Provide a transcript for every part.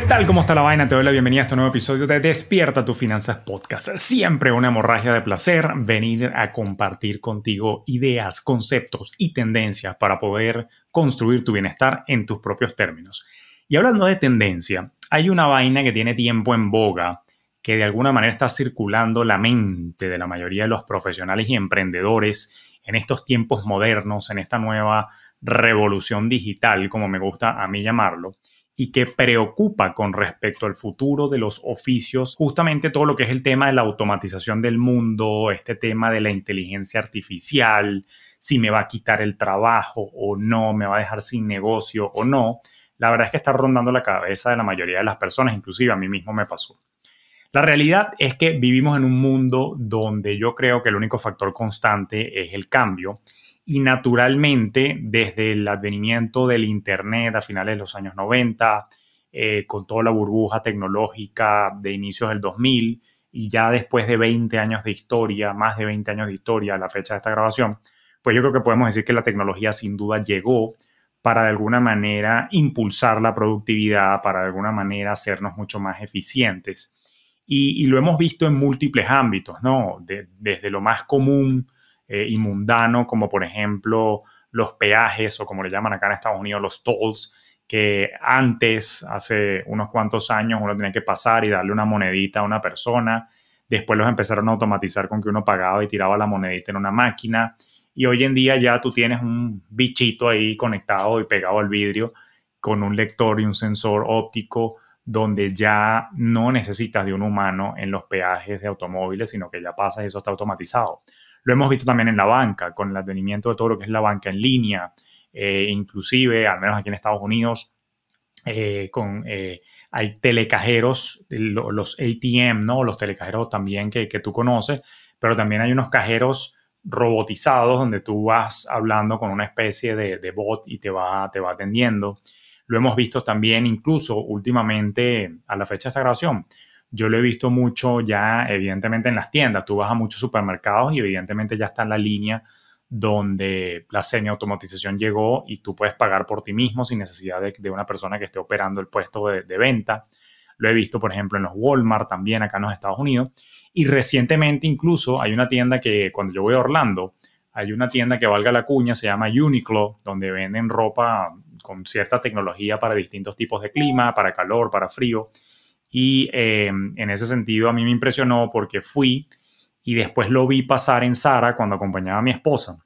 ¿Qué tal? ¿Cómo está la vaina? Te doy la bienvenida a este nuevo episodio de Despierta tus finanzas podcast. Siempre una hemorragia de placer venir a compartir contigo ideas, conceptos y tendencias para poder construir tu bienestar en tus propios términos. Y hablando de tendencia, hay una vaina que tiene tiempo en boga que de alguna manera está circulando la mente de la mayoría de los profesionales y emprendedores en estos tiempos modernos, en esta nueva revolución digital, como me gusta a mí llamarlo y que preocupa con respecto al futuro de los oficios, justamente todo lo que es el tema de la automatización del mundo, este tema de la inteligencia artificial, si me va a quitar el trabajo o no, me va a dejar sin negocio o no, la verdad es que está rondando la cabeza de la mayoría de las personas, inclusive a mí mismo me pasó. La realidad es que vivimos en un mundo donde yo creo que el único factor constante es el cambio y naturalmente, desde el advenimiento del Internet a finales de los años 90, eh, con toda la burbuja tecnológica de inicios del 2000, y ya después de 20 años de historia, más de 20 años de historia a la fecha de esta grabación, pues yo creo que podemos decir que la tecnología sin duda llegó para de alguna manera impulsar la productividad, para de alguna manera hacernos mucho más eficientes. Y, lo hemos visto en múltiples ámbitos, ¿no? desde lo más común eh, inmundano, como por ejemplo los peajes o como le llaman acá en Estados Unidos los tolls, que antes, hace unos cuantos años, uno tenía que pasar y darle una monedita a una persona. Después los empezaron a automatizar con que uno pagaba y tiraba la monedita en una máquina. Y hoy en día ya tú tienes un bichito ahí conectado y pegado al vidrio con un lector y un sensor óptico donde ya no necesitas de un humano en los peajes de automóviles, sino que ya pasas y eso está automatizado. Lo hemos visto también en la banca, con el advenimiento de todo lo que es la banca en línea, eh, inclusive, al menos aquí en Estados Unidos, eh, con, eh, hay telecajeros, los ATM, ¿no? Los telecajeros también que, tú conoces, pero también hay unos cajeros robotizados donde tú vas hablando con una especie de, bot y te va, te va atendiendo. Lo hemos visto también incluso últimamente a la fecha de esta grabación. Yo lo he visto mucho ya, evidentemente, en las tiendas. Tú vas a muchos supermercados y evidentemente ya está en la línea donde la semiautomatización llegó y tú puedes pagar por ti mismo sin necesidad de, una persona que esté operando el puesto de, de, venta. Lo he visto, por ejemplo, en los Walmart también acá en los Estados Unidos. Y recientemente incluso hay una tienda que cuando yo voy a Orlando, hay una tienda que valga la cuña, se llama Uniqlo, donde venden ropa con cierta tecnología para distintos tipos de clima, para calor, para frío. Y eh, en ese sentido a mí me impresionó porque fui y después lo vi pasar en Sara cuando acompañaba a mi esposa,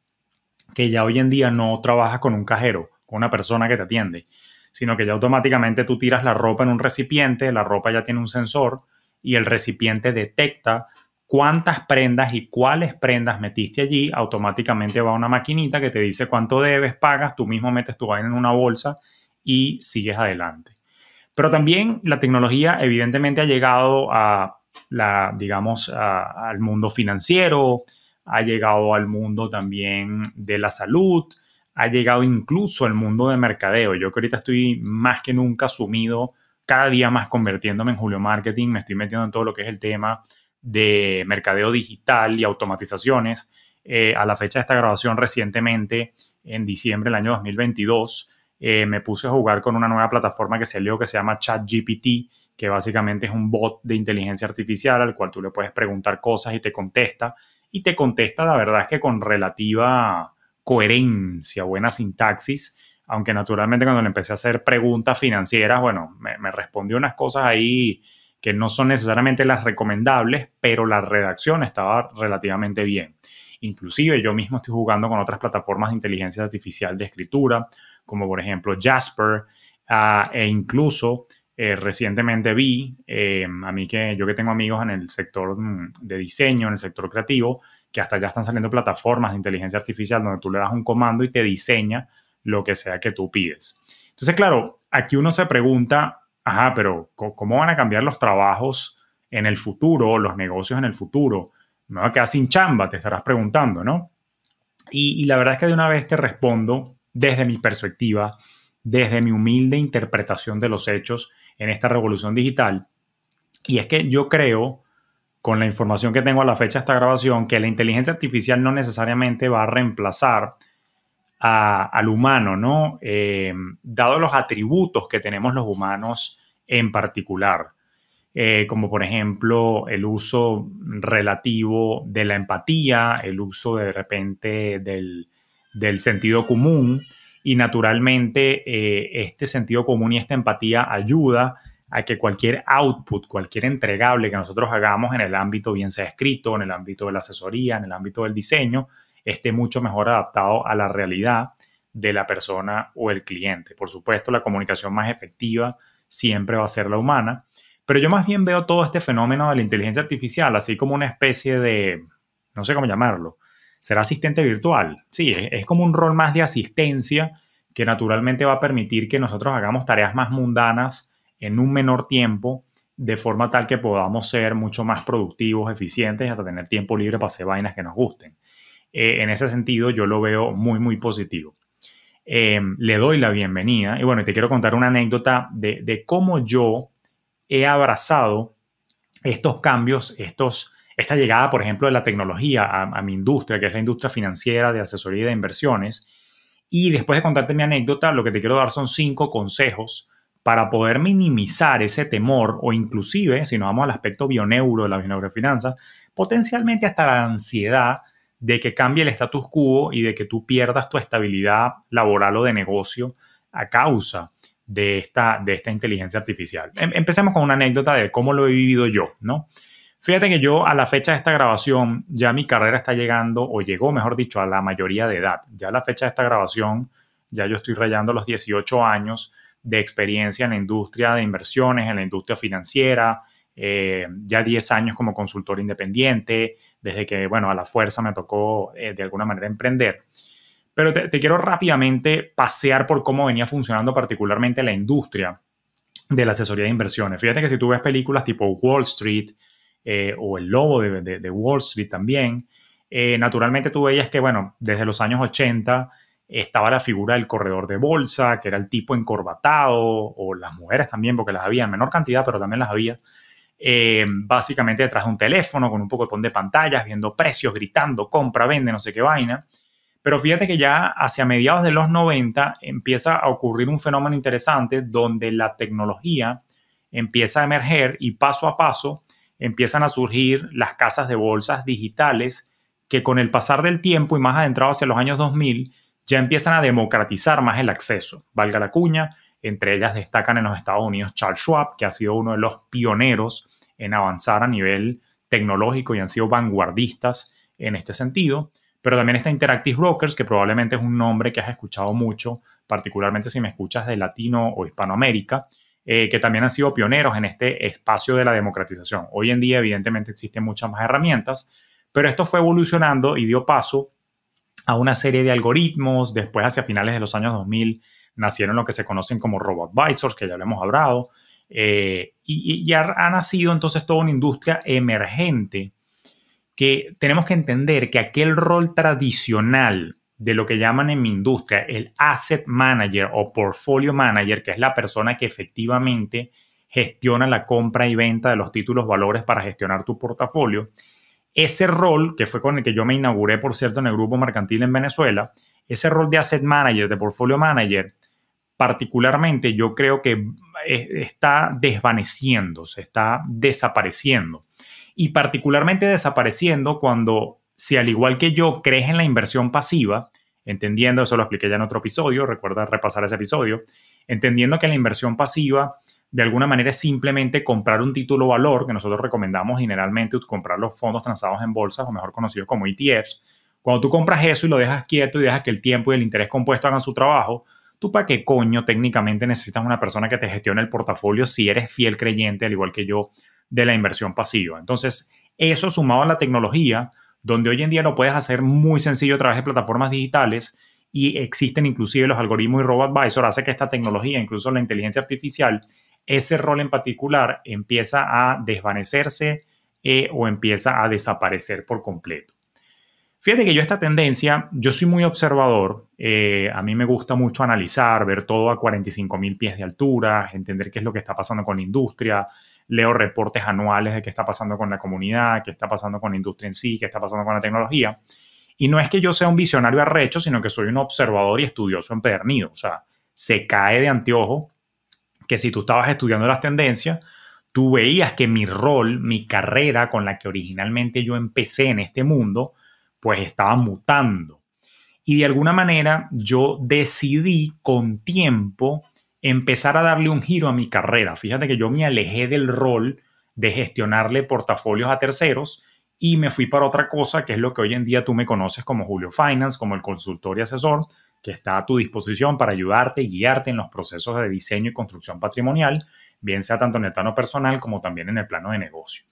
que ya hoy en día no trabajas con un cajero, con una persona que te atiende, sino que ya automáticamente tú tiras la ropa en un recipiente, la ropa ya tiene un sensor y el recipiente detecta cuántas prendas y cuáles prendas metiste allí, automáticamente va a una maquinita que te dice cuánto debes, pagas, tú mismo metes tu vaina en una bolsa y sigues adelante. Pero también la tecnología evidentemente ha llegado a la, digamos, al mundo financiero, ha llegado al mundo también de la salud, ha llegado incluso al mundo de mercadeo. Yo que ahorita estoy más que nunca sumido, cada día más convirtiéndome en Julio Marketing, me estoy metiendo en todo lo que es el tema de mercadeo digital y automatizaciones. Eh, a la fecha de esta grabación recientemente, en diciembre del año 2022, eh, me puse a jugar con una nueva plataforma que salió que se llama ChatGPT, que básicamente es un bot de inteligencia artificial al cual tú le puedes preguntar cosas y te contesta. Y te contesta, la verdad es que con relativa coherencia, buena sintaxis, aunque naturalmente cuando le empecé a hacer preguntas financieras, bueno, me, me respondió unas cosas ahí que no son necesariamente las recomendables, pero la redacción estaba relativamente bien. Inclusive yo mismo estoy jugando con otras plataformas de inteligencia artificial de escritura, como por ejemplo Jasper, ah, e incluso eh, recientemente vi, eh, a mí que yo que tengo amigos en el sector mm, de diseño, en el sector creativo, que hasta ya están saliendo plataformas de inteligencia artificial donde tú le das un comando y te diseña lo que sea que tú pides. Entonces, claro, aquí uno se pregunta, ajá, pero ¿cómo van a cambiar los trabajos en el futuro, los negocios en el futuro? Me voy a quedar sin chamba, te estarás preguntando, ¿no? y la verdad es que de una vez te respondo desde mi perspectiva, desde mi humilde interpretación de los hechos en esta revolución digital. Y es que yo creo, con la información que tengo a la fecha de esta grabación, que la inteligencia artificial no necesariamente va a reemplazar al humano, ¿no? Eh, dado los atributos que tenemos los humanos en particular, eh, como por ejemplo el uso relativo de la empatía, el uso de repente del, del sentido común y naturalmente eh, este sentido común y esta empatía ayuda a que cualquier output, cualquier entregable que nosotros hagamos en el ámbito, bien sea escrito, en el ámbito de la asesoría, en el ámbito del diseño, esté mucho mejor adaptado a la realidad de la persona o el cliente. Por supuesto, la comunicación más efectiva siempre va a ser la humana, pero yo más bien veo todo este fenómeno de la inteligencia artificial así como una especie de, no sé cómo llamarlo, será asistente virtual. Sí, es, como un rol más de asistencia que naturalmente va a permitir que nosotros hagamos tareas más mundanas en un menor tiempo, de forma tal que podamos ser mucho más productivos, eficientes, hasta tener tiempo libre para hacer vainas que nos gusten. Eh, en ese sentido, yo lo veo muy, muy positivo. Em, le doy la bienvenida y bueno, te quiero contar una anécdota de, de cómo yo he abrazado estos cambios, estos esta llegada, por ejemplo, de la tecnología a, mi industria, que es la industria financiera de asesoría de inversiones. Y después de contarte mi anécdota, lo que te quiero dar son cinco consejos para poder minimizar ese temor o inclusive, si nos vamos al aspecto bioneuro de la bioneurofinanza, potencialmente hasta la ansiedad de que cambie el status quo y de que tú pierdas tu estabilidad laboral o de negocio a causa de esta, de esta inteligencia artificial. Em, empecemos con una anécdota de cómo lo he vivido yo, ¿no? Fíjate que yo a la fecha de esta grabación ya mi carrera está llegando, o llegó, mejor dicho, a la mayoría de edad. Ya a la fecha de esta grabación, ya yo estoy rayando los 18 años de experiencia en la industria de inversiones, en la industria financiera, eh, ya 10 años como consultor independiente, desde que, bueno, a la fuerza me tocó eh, de alguna manera emprender. Pero te, quiero rápidamente pasear por cómo venía funcionando particularmente la industria de la asesoría de inversiones. Fíjate que si tú ves películas tipo Wall Street, eh, o el lobo de, Wall Street también, eh, naturalmente tú veías que, bueno, desde los años 80 estaba la figura del corredor de bolsa, que era el tipo encorbatado, o las mujeres también, porque las había en menor cantidad, pero también las había, eh, básicamente detrás de un teléfono, con un poco de pantallas, viendo precios, gritando, compra, vende, no sé qué vaina. Pero fíjate que ya hacia mediados de los 90 empieza a ocurrir un fenómeno interesante donde la tecnología empieza a emerger y paso a paso empiezan a surgir las casas de bolsas digitales que con el pasar del tiempo y más adentrado hacia los años 2000 ya empiezan a democratizar más el acceso, valga la cuña, entre ellas destacan en los Estados Unidos Charles Schwab, que ha sido uno de los pioneros en avanzar a nivel tecnológico y han sido vanguardistas en este sentido, pero también está Interactive Brokers, que probablemente es un nombre que has escuchado mucho, particularmente si me escuchas de Latino o Hispanoamérica, eh, que también han sido pioneros en este espacio de la democratización. Hoy en día, evidentemente, existen muchas más herramientas, pero esto fue evolucionando y dio paso a una serie de algoritmos. Después, hacia finales de los años 2000, nacieron lo que se conocen como robot advisors, que ya lo hemos hablado, eh, y, ya ha nacido entonces toda una industria emergente que tenemos que entender que aquel rol tradicional de lo que llaman en mi industria el asset manager o portfolio manager, que es la persona que efectivamente gestiona la compra y venta de los títulos valores para gestionar tu portafolio. Ese rol, que fue con el que yo me inauguré, por cierto, en el grupo mercantil en Venezuela, ese rol de asset manager, de portfolio manager, particularmente yo creo que eh, está desvaneciendo, se está desapareciendo. Y particularmente desapareciendo cuando si al igual que yo crees en la inversión pasiva, entendiendo, eso lo expliqué ya en otro episodio, recuerda repasar ese episodio, entendiendo que la inversión pasiva de alguna manera es simplemente comprar un título valor, que nosotros recomendamos generalmente comprar los fondos transados en bolsas o mejor conocidos como ETFs. Cuando tú compras eso y lo dejas quieto y dejas que el tiempo y el interés compuesto hagan su trabajo, ¿tú para qué coño técnicamente necesitas una persona que te gestione el portafolio si eres fiel creyente, al igual que yo, de la inversión pasiva? Entonces, eso sumado a la tecnología, donde hoy en día lo puedes hacer muy sencillo a través de plataformas digitales y existen inclusive los algoritmos y RoboAdvisor, hace que esta tecnología, incluso la inteligencia artificial, ese rol en particular empieza a desvanecerse eh, o empieza a desaparecer por completo. Fíjate que yo esta tendencia, yo soy muy observador, eh, a mí me gusta mucho analizar, ver todo a 45 mil pies de altura, entender qué es lo que está pasando con la industria, leo reportes anuales de qué está pasando con la comunidad, qué está pasando con la industria en sí, qué está pasando con la tecnología. Y no es que yo sea un visionario arrecho, sino que soy un observador y estudioso empedernido. O sea, se cae de anteojo que si tú estabas estudiando las tendencias, tú veías que mi rol, mi carrera con la que originalmente yo empecé en este mundo, pues estaba mutando. Y de alguna manera yo decidí con tiempo empezar a darle un giro a mi carrera. Fíjate que yo me alejé del rol de gestionarle portafolios a terceros y me fui para otra cosa, que es lo que hoy en día tú me conoces como Julio Finance, como el consultor y asesor, que está a tu disposición para ayudarte y guiarte en los procesos de diseño y construcción patrimonial, bien sea tanto en el plano personal como también en el plano de negocio.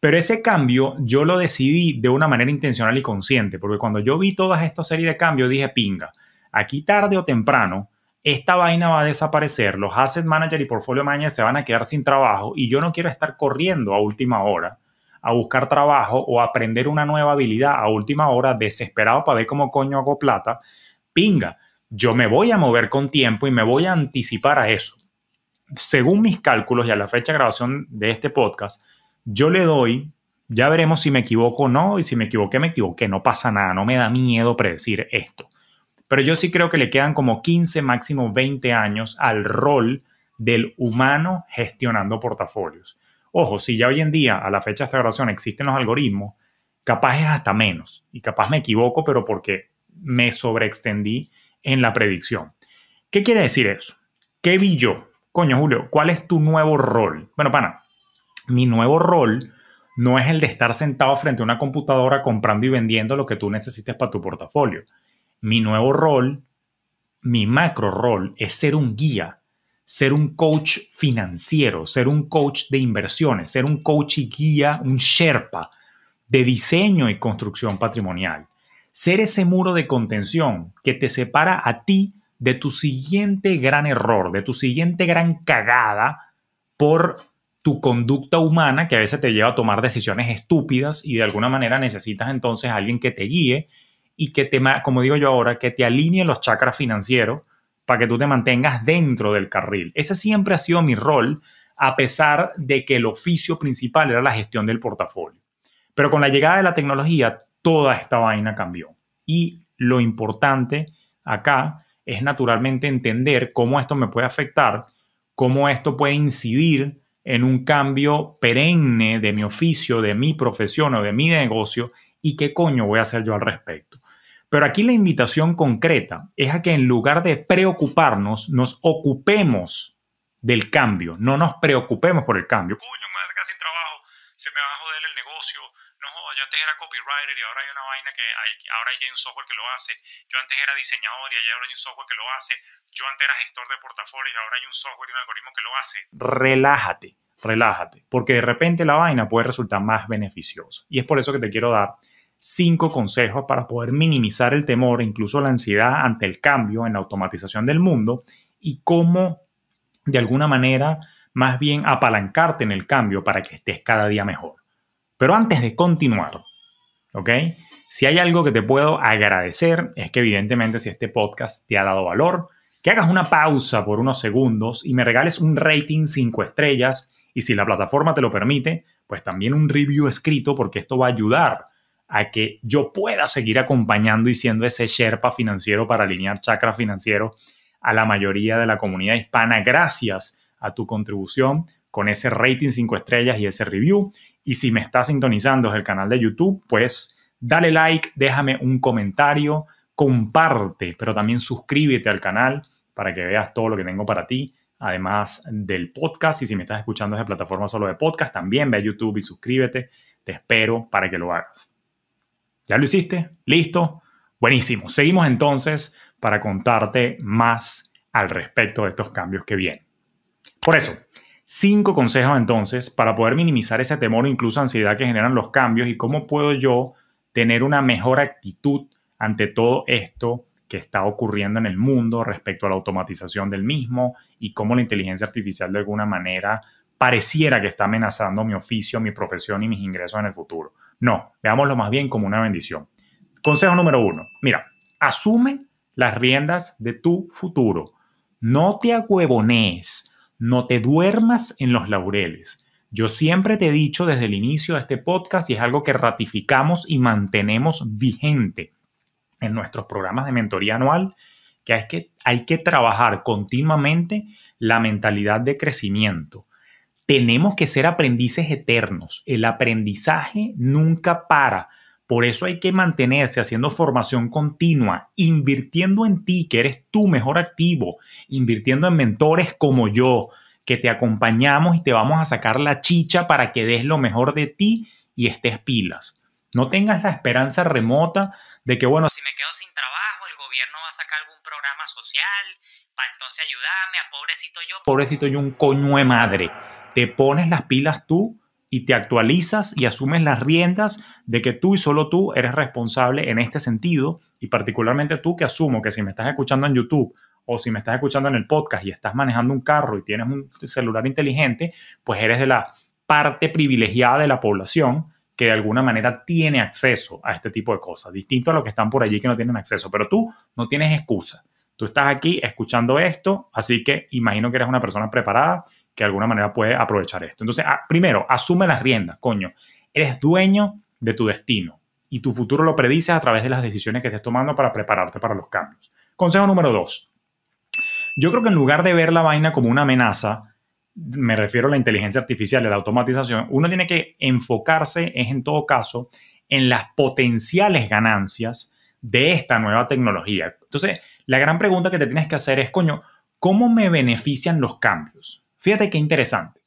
Pero ese cambio yo lo decidí de una manera intencional y consciente, porque cuando yo vi toda esta serie de cambios dije, pinga, aquí tarde o temprano, esta vaina va a desaparecer, los asset manager y portfolio manager se van a quedar sin trabajo y yo no quiero estar corriendo a última hora a buscar trabajo o aprender una nueva habilidad a última hora, desesperado para ver cómo coño hago plata, pinga, yo me voy a mover con tiempo y me voy a anticipar a eso. Según mis cálculos y a la fecha de grabación de este podcast, yo le doy, ya veremos si me equivoco o no, y si me equivoqué, me equivoqué, no pasa nada, no me da miedo predecir esto pero yo sí creo que le quedan como 15, máximo 20 años al rol del humano gestionando portafolios. Ojo, si ya hoy en día, a la fecha de esta grabación, existen los algoritmos, capaz es hasta menos. Y capaz me equivoco, pero porque me sobreextendí en la predicción. ¿Qué quiere decir eso? ¿Qué vi yo? Coño, Julio, ¿cuál es tu nuevo rol? Bueno, pana, mi nuevo rol no es el de estar sentado frente a una computadora comprando y vendiendo lo que tú necesites para tu portafolio. Mi nuevo rol, mi macro rol, es ser un guía, ser un coach financiero, ser un coach de inversiones, ser un coach y guía, un sherpa de diseño y construcción patrimonial. Ser ese muro de contención que te separa a ti de tu siguiente gran error, de tu siguiente gran cagada por tu conducta humana que a veces te lleva a tomar decisiones estúpidas y de alguna manera necesitas entonces a alguien que te guíe y que te, como digo yo ahora, que te alineen los chakras financieros para que tú te mantengas dentro del carril. Ese siempre ha sido mi rol, a pesar de que el oficio principal era la gestión del portafolio. Pero con la llegada de la tecnología, toda esta vaina cambió. Y lo importante acá es naturalmente entender cómo esto me puede afectar, cómo esto puede incidir en un cambio perenne de mi oficio, de mi profesión o de mi negocio y qué coño voy a hacer yo al respecto. Pero aquí la invitación concreta es a que en lugar de preocuparnos, nos ocupemos del cambio, no nos preocupemos por el cambio. Coño, me voy sin trabajo, se me va a joder el negocio, no yo antes era copywriter y ahora hay una vaina que hay, ahora hay un software que lo hace, yo antes era diseñador y ahora hay un software que lo hace, yo antes era gestor de portafolios y ahora hay un software y un algoritmo que lo hace. Relájate, relájate, porque de repente la vaina puede resultar más beneficiosa. Y es por eso que te quiero dar cinco consejos para poder minimizar el temor incluso la ansiedad ante el cambio en la automatización del mundo y cómo de alguna manera más bien apalancarte en el cambio para que estés cada día mejor. Pero antes de continuar, ¿ok? Si hay algo que te puedo agradecer es que evidentemente si este podcast te ha dado valor, que hagas una pausa por unos segundos y me regales un rating cinco estrellas y si la plataforma te lo permite, pues también un review escrito porque esto va a ayudar a que yo pueda seguir acompañando y siendo ese Sherpa financiero para alinear chakra financiero a la mayoría de la comunidad hispana gracias a tu contribución con ese rating 5 estrellas y ese review. Y si me estás sintonizando es el canal de YouTube, pues dale like, déjame un comentario, comparte, pero también suscríbete al canal para que veas todo lo que tengo para ti, además del podcast. Y si me estás escuchando desde plataforma solo de podcast, también ve a YouTube y suscríbete. Te espero para que lo hagas. ¿Ya lo hiciste? ¿Listo? Buenísimo. Seguimos entonces para contarte más al respecto de estos cambios que vienen. Por eso, cinco consejos entonces para poder minimizar ese temor o incluso ansiedad que generan los cambios y cómo puedo yo tener una mejor actitud ante todo esto que está ocurriendo en el mundo respecto a la automatización del mismo y cómo la inteligencia artificial de alguna manera pareciera que está amenazando mi oficio, mi profesión y mis ingresos en el futuro. No, veámoslo más bien como una bendición. Consejo número uno, mira, asume las riendas de tu futuro. No te agüebonees, no te duermas en los laureles. Yo siempre te he dicho desde el inicio de este podcast y es algo que ratificamos y mantenemos vigente en nuestros programas de mentoría anual, que es que hay que trabajar continuamente la mentalidad de crecimiento tenemos que ser aprendices eternos. El aprendizaje nunca para. Por eso hay que mantenerse haciendo formación continua, invirtiendo en ti, que eres tu mejor activo, invirtiendo en mentores como yo, que te acompañamos y te vamos a sacar la chicha para que des lo mejor de ti y estés pilas. No tengas la esperanza remota de que, bueno, si me quedo sin trabajo, el gobierno va a sacar algún programa social, para entonces ayudarme, a pobrecito yo. Pobrecito yo, un coño de madre te pones las pilas tú y te actualizas y asumes las riendas de que tú y solo tú eres responsable en este sentido y particularmente tú que asumo que si me estás escuchando en YouTube o si me estás escuchando en el podcast y estás manejando un carro y tienes un celular inteligente, pues eres de la parte privilegiada de la población que de alguna manera tiene acceso a este tipo de cosas, distinto a los que están por allí que no tienen acceso, pero tú no tienes excusa. Tú estás aquí escuchando esto, así que imagino que eres una persona preparada que de alguna manera puede aprovechar esto. Entonces, primero, asume las riendas, coño. Eres dueño de tu destino y tu futuro lo predices a través de las decisiones que estés tomando para prepararte para los cambios. Consejo número dos. Yo creo que en lugar de ver la vaina como una amenaza, me refiero a la inteligencia artificial, a la automatización, uno tiene que enfocarse, es en todo caso, en las potenciales ganancias de esta nueva tecnología. Entonces, la gran pregunta que te tienes que hacer es, coño, ¿cómo me benefician los cambios? Fíjate qué interesante.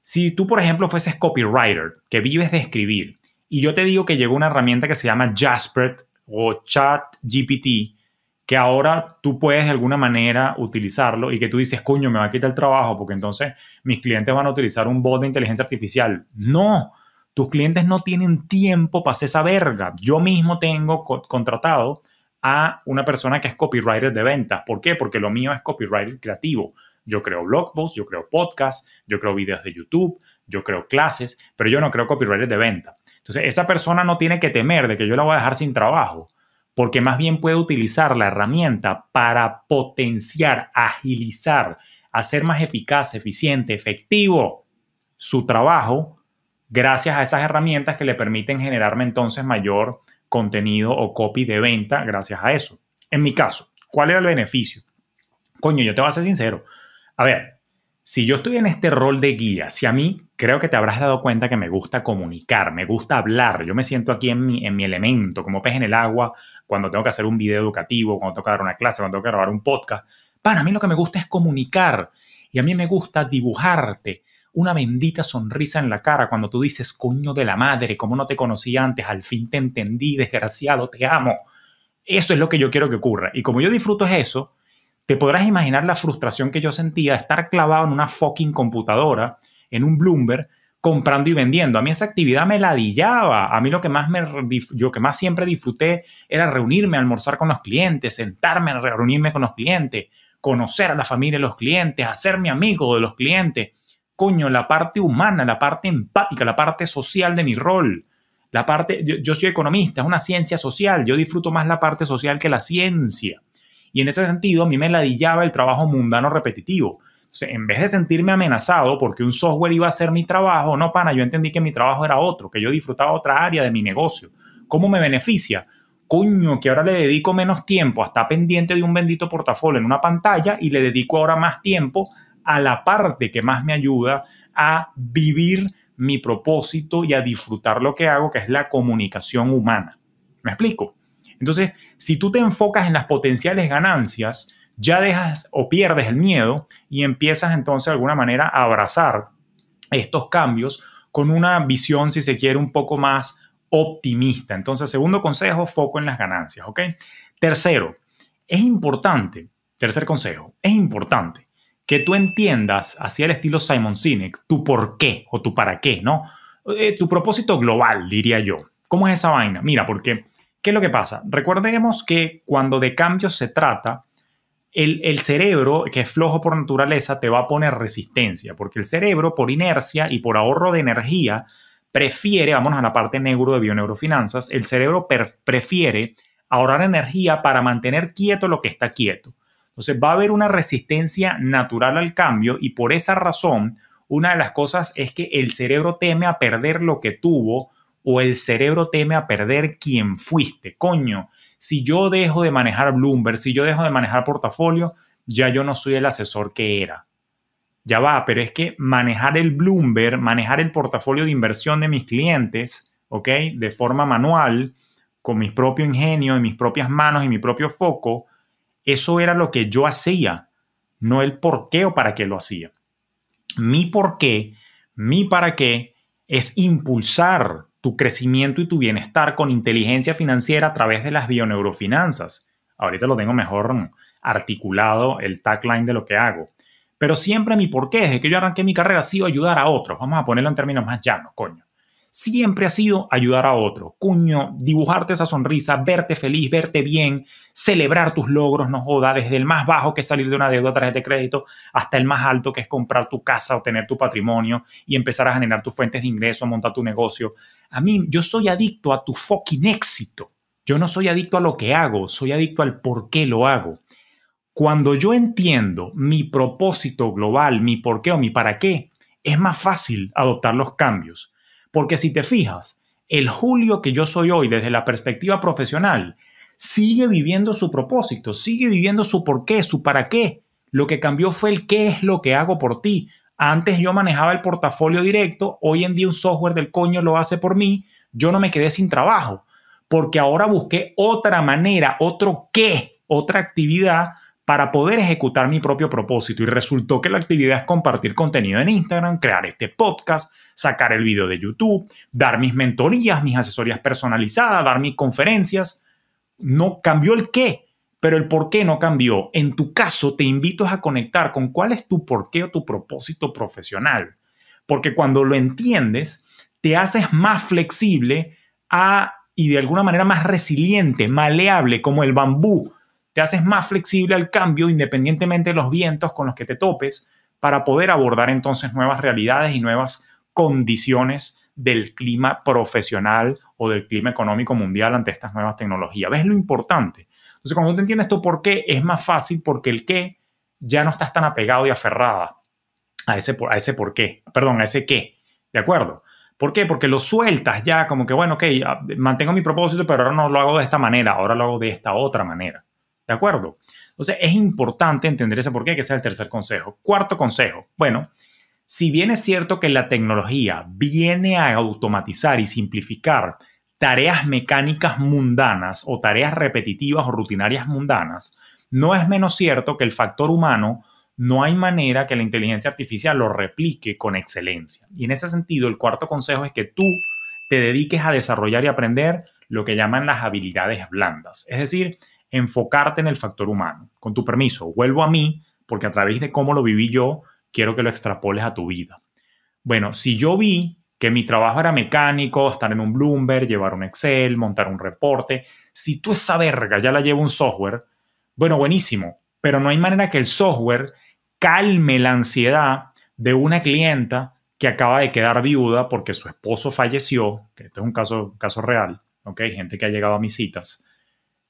Si tú, por ejemplo, fueses copywriter, que vives de escribir, y yo te digo que llegó una herramienta que se llama Jasper o ChatGPT, que ahora tú puedes de alguna manera utilizarlo y que tú dices, coño, me va a quitar el trabajo porque entonces mis clientes van a utilizar un bot de inteligencia artificial. No, tus clientes no tienen tiempo para hacer esa verga. Yo mismo tengo contratado a una persona que es copywriter de ventas. ¿Por qué? Porque lo mío es copywriter creativo. Yo creo blog posts, yo creo podcasts, yo creo videos de YouTube, yo creo clases, pero yo no creo copywriters de venta. Entonces, esa persona no tiene que temer de que yo la voy a dejar sin trabajo, porque más bien puede utilizar la herramienta para potenciar, agilizar, hacer más eficaz, eficiente, efectivo su trabajo gracias a esas herramientas que le permiten generarme entonces mayor contenido o copy de venta gracias a eso. En mi caso, ¿cuál es el beneficio? Coño, yo te voy a ser sincero. A ver, si yo estoy en este rol de guía, si a mí creo que te habrás dado cuenta que me gusta comunicar, me gusta hablar, yo me siento aquí en mi, en mi elemento, como pez en el agua, cuando tengo que hacer un video educativo, cuando tengo que dar una clase, cuando tengo que grabar un podcast. Para mí lo que me gusta es comunicar y a mí me gusta dibujarte una bendita sonrisa en la cara cuando tú dices, coño de la madre, como no te conocí antes, al fin te entendí, desgraciado, te amo. Eso es lo que yo quiero que ocurra. Y como yo disfruto es eso, te podrás imaginar la frustración que yo sentía estar clavado en una fucking computadora, en un Bloomberg, comprando y vendiendo. A mí esa actividad me ladillaba. A mí lo que más me, que más siempre disfruté era reunirme, almorzar con los clientes, sentarme a reunirme con los clientes, conocer a la familia de los clientes, hacerme amigo de los clientes. Coño, la parte humana, la parte empática, la parte social de mi rol. La parte, yo soy economista, es una ciencia social. Yo disfruto más la parte social que la ciencia. Y en ese sentido, a mí me ladillaba el trabajo mundano repetitivo. Entonces, en vez de sentirme amenazado porque un software iba a hacer mi trabajo, no, pana, yo entendí que mi trabajo era otro, que yo disfrutaba otra área de mi negocio. ¿Cómo me beneficia? Coño, que ahora le dedico menos tiempo a estar pendiente de un bendito portafolio en una pantalla y le dedico ahora más tiempo a la parte que más me ayuda a vivir mi propósito y a disfrutar lo que hago, que es la comunicación humana. ¿Me explico? Entonces, si tú te enfocas en las potenciales ganancias, ya dejas o pierdes el miedo y empiezas entonces de alguna manera a abrazar estos cambios con una visión, si se quiere, un poco más optimista. Entonces, segundo consejo, foco en las ganancias, ¿ok? Tercero, es importante, tercer consejo, es importante que tú entiendas, hacia el estilo Simon Sinek, tu por qué o tu para qué, ¿no? Eh, tu propósito global, diría yo. ¿Cómo es esa vaina? Mira, porque ¿Qué es lo que pasa? Recordemos que cuando de cambios se trata, el, cerebro, que es flojo por naturaleza, te va a poner resistencia, porque el cerebro, por inercia y por ahorro de energía, prefiere, vamos a la parte negro de bioneurofinanzas, el cerebro prefiere ahorrar energía para mantener quieto lo que está quieto. Entonces va a haber una resistencia natural al cambio y por esa razón, una de las cosas es que el cerebro teme a perder lo que tuvo o el cerebro teme a perder quien fuiste. Coño, si yo dejo de manejar Bloomberg, si yo dejo de manejar portafolio, ya yo no soy el asesor que era. Ya va, pero es que manejar el Bloomberg, manejar el portafolio de inversión de mis clientes, ¿ok? De forma manual, con mi propio ingenio y mis propias manos y mi propio foco, eso era lo que yo hacía, no el por qué o para qué lo hacía. Mi por qué, mi para qué es impulsar crecimiento y tu bienestar con inteligencia financiera a través de las bioneurofinanzas. Ahorita lo tengo mejor mm, articulado el tagline de lo que hago. Pero siempre mi porqué, desde que yo arranqué mi carrera, ha sido ayudar a otros. Vamos a ponerlo en términos más llanos, coño siempre ha sido ayudar a otro. Cuño, dibujarte esa sonrisa, verte feliz, verte bien, celebrar tus logros, no joda, desde el más bajo que es salir de una deuda a través de crédito hasta el más alto que es comprar tu casa o tener tu patrimonio y empezar a generar tus fuentes de ingreso, montar tu negocio. A mí, yo soy adicto a tu fucking éxito. Yo no soy adicto a lo que hago, soy adicto al por qué lo hago. Cuando yo entiendo mi propósito global, mi por qué o mi para qué, es más fácil adoptar los cambios. Porque si te fijas, el Julio que yo soy hoy desde la perspectiva profesional sigue viviendo su propósito, sigue viviendo su por qué, su para qué. Lo que cambió fue el qué es lo que hago por ti. Antes yo manejaba el portafolio directo, hoy en día un software del coño lo hace por mí, yo no me quedé sin trabajo, porque ahora busqué otra manera, otro qué, otra actividad para poder ejecutar mi propio propósito y resultó que la actividad es compartir contenido en Instagram, crear este podcast, sacar el video de YouTube, dar mis mentorías, mis asesorías personalizadas, dar mis conferencias. No cambió el qué, pero el por qué no cambió. En tu caso, te invito a conectar con cuál es tu por qué o tu propósito profesional, porque cuando lo entiendes, te haces más flexible a, ah, y de alguna manera más resiliente, maleable, como el bambú te haces más flexible al cambio independientemente de los vientos con los que te topes para poder abordar entonces nuevas realidades y nuevas condiciones del clima profesional o del clima económico mundial ante estas nuevas tecnologías. ¿Ves lo importante? Entonces, cuando tú entiendes esto, por qué, es más fácil porque el qué ya no estás tan apegado y aferrada a ese, a ese por qué, perdón, a ese qué, ¿de acuerdo? ¿Por qué? Porque lo sueltas ya como que, bueno, ok, ah, mantengo mi propósito, pero ahora no lo hago de esta manera, ahora lo hago de esta otra manera. ¿De acuerdo? Entonces es importante entender ese porqué, que sea el tercer consejo. Cuarto consejo, bueno, si bien es cierto que la tecnología viene a automatizar y simplificar tareas mecánicas mundanas o tareas repetitivas o rutinarias mundanas, no es menos cierto que el factor humano no hay manera que la inteligencia artificial lo replique con excelencia. Y en ese sentido, el cuarto consejo es que tú te dediques a desarrollar y aprender lo que llaman las habilidades blandas, es decir, enfocarte en el factor humano. Con tu permiso, vuelvo a mí, porque a través de cómo lo viví yo, quiero que lo extrapoles a tu vida. Bueno, si yo vi que mi trabajo era mecánico, estar en un Bloomberg, llevar un Excel, montar un reporte, si tú esa verga ya la lleva un software, bueno, buenísimo, pero no hay manera que el software calme la ansiedad de una clienta que acaba de quedar viuda porque su esposo falleció, que este es un caso, caso real, Gente que ha llegado a mis citas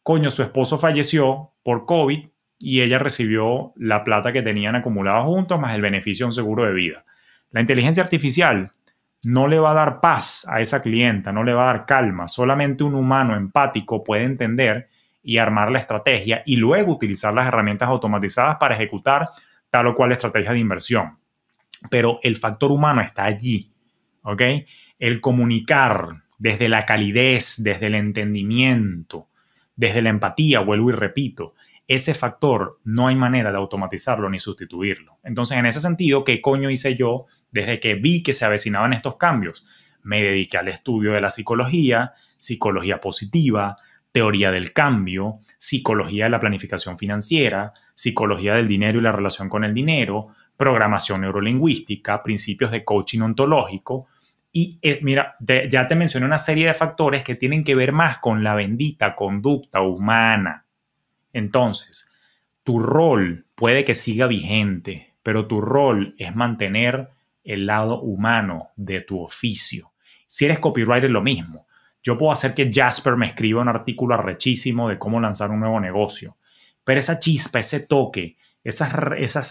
coño, su esposo falleció por COVID y ella recibió la plata que tenían acumulada juntos más el beneficio de un seguro de vida. La inteligencia artificial no le va a dar paz a esa clienta, no le va a dar calma. Solamente un humano empático puede entender y armar la estrategia y luego utilizar las herramientas automatizadas para ejecutar tal o cual estrategia de inversión. Pero el factor humano está allí, ¿ok? El comunicar desde la calidez, desde el entendimiento, desde la empatía, vuelvo y repito, ese factor no hay manera de automatizarlo ni sustituirlo. Entonces, en ese sentido, ¿qué coño hice yo desde que vi que se avecinaban estos cambios? Me dediqué al estudio de la psicología, psicología positiva, teoría del cambio, psicología de la planificación financiera, psicología del dinero y la relación con el dinero, programación neurolingüística, principios de coaching ontológico, y eh, mira, ya te mencioné una serie de factores que tienen que ver más con la bendita conducta humana. Entonces, tu rol puede que siga vigente, pero tu rol es mantener el lado humano de tu oficio. Si eres copywriter, lo mismo. Yo puedo hacer que Jasper me escriba un artículo arrechísimo de cómo lanzar un nuevo negocio, pero esa chispa, ese toque, esas,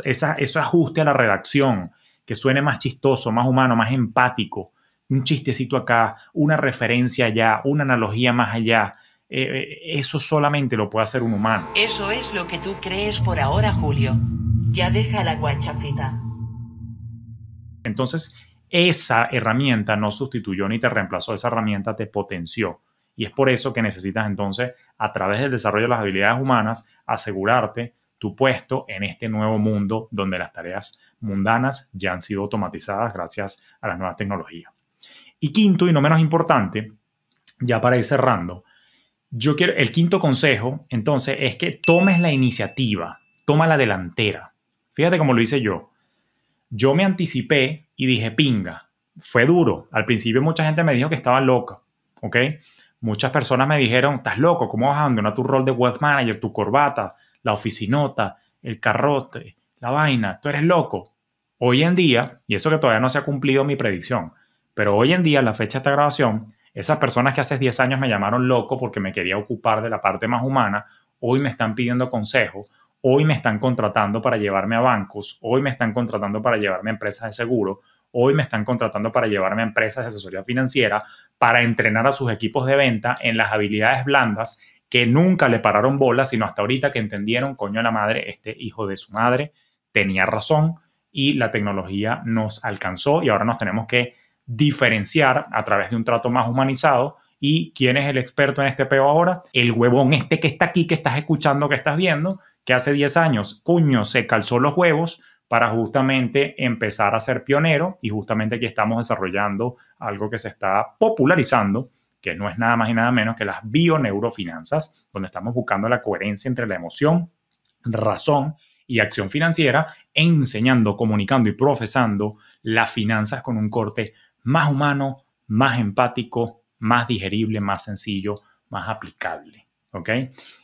esas, ese ajuste a la redacción, que suene más chistoso, más humano, más empático, un chistecito acá, una referencia allá, una analogía más allá. Eh, eh, eso solamente lo puede hacer un humano. Eso es lo que tú crees por ahora, Julio. Ya deja la guachacita. Entonces, esa herramienta no sustituyó ni te reemplazó, esa herramienta te potenció. Y es por eso que necesitas entonces, a través del desarrollo de las habilidades humanas, asegurarte tu puesto en este nuevo mundo donde las tareas mundanas ya han sido automatizadas gracias a las nuevas tecnologías. Y quinto, y no menos importante, ya para ir cerrando, yo quiero, el quinto consejo, entonces, es que tomes la iniciativa, toma la delantera. Fíjate cómo lo hice yo. Yo me anticipé y dije, pinga, fue duro. Al principio mucha gente me dijo que estaba loca, ¿ok? Muchas personas me dijeron, estás loco, ¿cómo vas a abandonar tu rol de web manager, tu corbata, la oficinota, el carrote, la vaina? Tú eres loco. Hoy en día, y eso que todavía no se ha cumplido mi predicción, pero hoy en día, la fecha de esta grabación, esas personas que hace 10 años me llamaron loco porque me quería ocupar de la parte más humana, hoy me están pidiendo consejo, hoy me están contratando para llevarme a bancos, hoy me están contratando para llevarme a empresas de seguro, hoy me están contratando para llevarme a empresas de asesoría financiera, para entrenar a sus equipos de venta en las habilidades blandas que nunca le pararon bola, sino hasta ahorita que entendieron, coño la madre, este hijo de su madre tenía razón y la tecnología nos alcanzó y ahora nos tenemos que diferenciar a través de un trato más humanizado y quién es el experto en este peo ahora, el huevón este que está aquí, que estás escuchando, que estás viendo, que hace 10 años, cuño, se calzó los huevos para justamente empezar a ser pionero y justamente aquí estamos desarrollando algo que se está popularizando, que no es nada más y nada menos que las bioneurofinanzas, donde estamos buscando la coherencia entre la emoción, razón y acción financiera, enseñando, comunicando y profesando las finanzas con un corte más humano, más empático, más digerible, más sencillo, más aplicable. ¿Ok?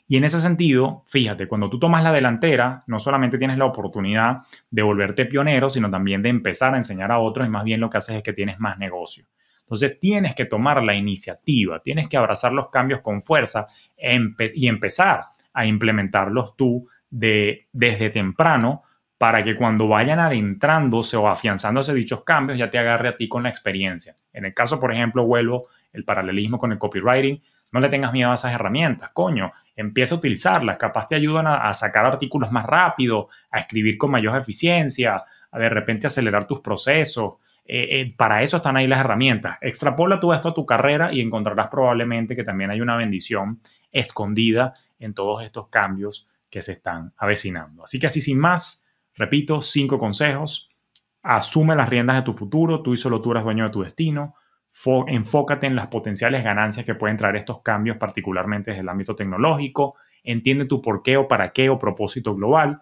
Y en ese sentido, fíjate, cuando tú tomas la delantera, no solamente tienes la oportunidad de volverte pionero, sino también de empezar a enseñar a otros y más bien lo que haces es que tienes más negocio. Entonces tienes que tomar la iniciativa, tienes que abrazar los cambios con fuerza y empezar a implementarlos tú desde temprano para que cuando vayan adentrándose o afianzándose dichos cambios ya te agarre a ti con la experiencia. En el caso, por ejemplo, vuelvo el paralelismo con el copywriting, no le tengas miedo a esas herramientas, coño, empieza a utilizarlas, capaz te ayudan a, sacar artículos más rápido, a escribir con mayor eficiencia, a de repente acelerar tus procesos. Eh, eh, para eso están ahí las herramientas. Extrapola todo esto a tu carrera y encontrarás probablemente que también hay una bendición escondida en todos estos cambios que se están avecinando. Así que así sin más, Repito, cinco consejos. Asume las riendas de tu futuro, tú y solo tú eres dueño de tu destino. enfócate en las potenciales ganancias que pueden traer estos cambios, particularmente desde el ámbito tecnológico. Entiende tu por qué o para qué o propósito global.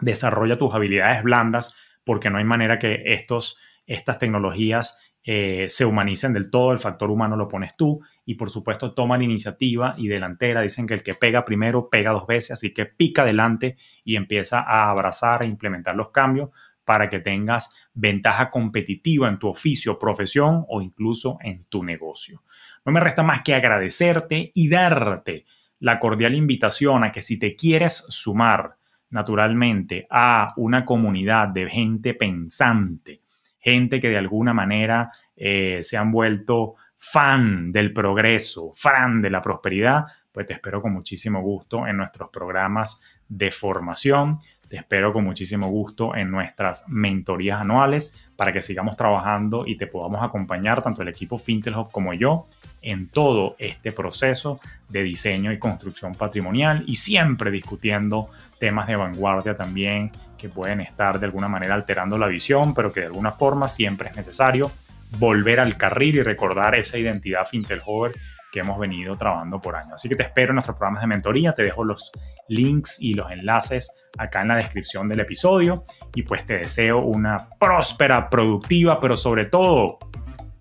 Desarrolla tus habilidades blandas porque no hay manera que estos, estas tecnologías eh, se humanicen del todo, el factor humano lo pones tú y por supuesto toma la iniciativa y delantera, dicen que el que pega primero pega dos veces, así que pica adelante y empieza a abrazar e implementar los cambios para que tengas ventaja competitiva en tu oficio, profesión o incluso en tu negocio. No me resta más que agradecerte y darte la cordial invitación a que si te quieres sumar naturalmente a una comunidad de gente pensante, gente que de alguna manera eh, se han vuelto fan del progreso, fan de la prosperidad, pues te espero con muchísimo gusto en nuestros programas de formación. Te espero con muchísimo gusto en nuestras mentorías anuales para que sigamos trabajando y te podamos acompañar tanto el equipo Fintelhop como yo en todo este proceso de diseño y construcción patrimonial y siempre discutiendo temas de vanguardia también que pueden estar de alguna manera alterando la visión, pero que de alguna forma siempre es necesario volver al carril y recordar esa identidad Fintel que hemos venido trabajando por años. Así que te espero en nuestros programas de mentoría, te dejo los links y los enlaces acá en la descripción del episodio y pues te deseo una próspera, productiva, pero sobre todo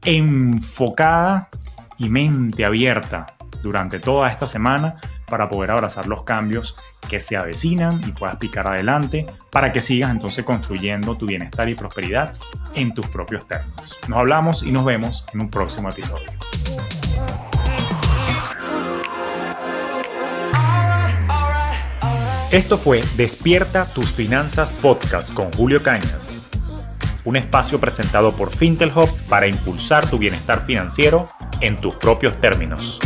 enfocada y mente abierta durante toda esta semana para poder abrazar los cambios que se avecinan y puedas picar adelante para que sigas entonces construyendo tu bienestar y prosperidad en tus propios términos. Nos hablamos y nos vemos en un próximo episodio. Esto fue Despierta tus finanzas podcast con Julio Cañas, un espacio presentado por Fintelhop para impulsar tu bienestar financiero en tus propios términos.